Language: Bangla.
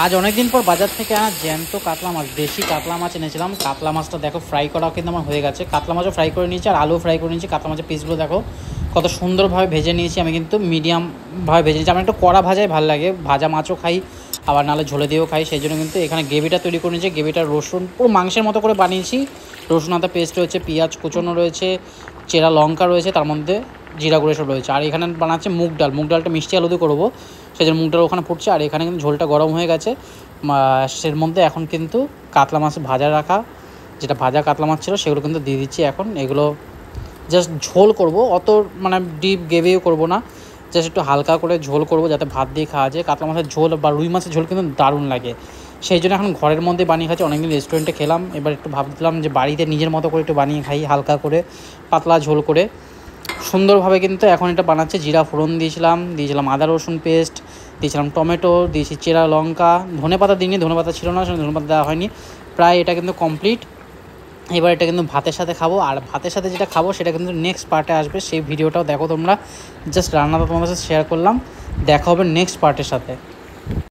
আজ অনেকদিন পর বাজার থেকে আনা জ্যান্ত কাতলা মাছ বেশি কাতলা মাছ এনেছিলাম কাতলা মাছটা দেখো ফ্রাই করা কিন্তু আমার হয়ে গেছে কাতলা মাছও ফ্রাই করে নিয়েছি আর আলু ফ্রাই করে নিয়েছি কাতলা মাছের পিসগুলো দেখো কত সুন্দরভাবে ভেজে নিয়েছি আমি কিন্তু মিডিয়ামভাবে ভেজে নিয়েছি আমার একটু কড়া ভাজাই ভালো লাগে ভাজা মাছও খাই আবার নাহলে ঝোলে দিয়েও খাই সেই জন্য কিন্তু এখানে গ্রেভিটা তৈরি করে নিয়েছি গ্রেভিটা রসুন পুরো মাংসের মতো করে বানিয়েছি রসুন আদা পেস্ট রয়েছে পেঁয়াজ কুচনো রয়েছে চেরা লঙ্কা রয়েছে তার মধ্যে জিরা গুঁড়ো সব রয়েছে আর এখানে বানাচ্ছে মুগ ডাল মুগ ডালটা মিষ্টি আলুতে করবো সেই জন্য মুগ ডাল ওখানে ফুটছে আর এখানে কিন্তু ঝোলটা গরম হয়ে গেছে সের মধ্যে এখন কিন্তু কাতলা মাছ ভাজা রাখা যেটা ভাজা কাতলা মাছ ছিল সেগুলো কিন্তু দিয়ে দিচ্ছি এখন এগুলো জাস্ট ঝোল করব অত মানে ডিপ গেভেও করব না জাস্ট একটু হালকা করে ঝোল করব যাতে ভাত দিয়ে খাওয়া যায় কাতলা মাছের ঝোল বা রুই মাছের ঝোল কিন্তু দারুণ লাগে সেই জন্য এখন ঘরের মধ্যে বানিয়ে খাচ্ছি অনেকদিন রেস্টুরেন্টে খেলাম এবার একটু ভাবছিলাম যে বাড়িতে নিজের মতো করে একটু বানিয়ে খাই হালকা করে পাতলা ঝোল করে সুন্দরভাবে কিন্তু এখন এটা বানাচ্ছে জিরা ফোড়ন দিয়েছিলাম দিয়েছিলাম আদা রসুন পেস্ট দিয়েছিলাম টমেটো দিয়েছি চেরা লঙ্কা ধনে পাতা দিইনি ধনে পাতা ছিল না ধনে পাতা দেওয়া হয়নি প্রায় এটা কিন্তু কমপ্লিট এবার এটা কিন্তু ভাতের সাথে খাবো আর ভাতের সাথে যেটা খাবো সেটা কিন্তু নেক্সট পার্টে আসবে সেই ভিডিওটাও দেখো তোমরা জাস্ট রান্নাটা তোমাদের সাথে শেয়ার করলাম দেখা হবে নেক্সট পার্টের সাথে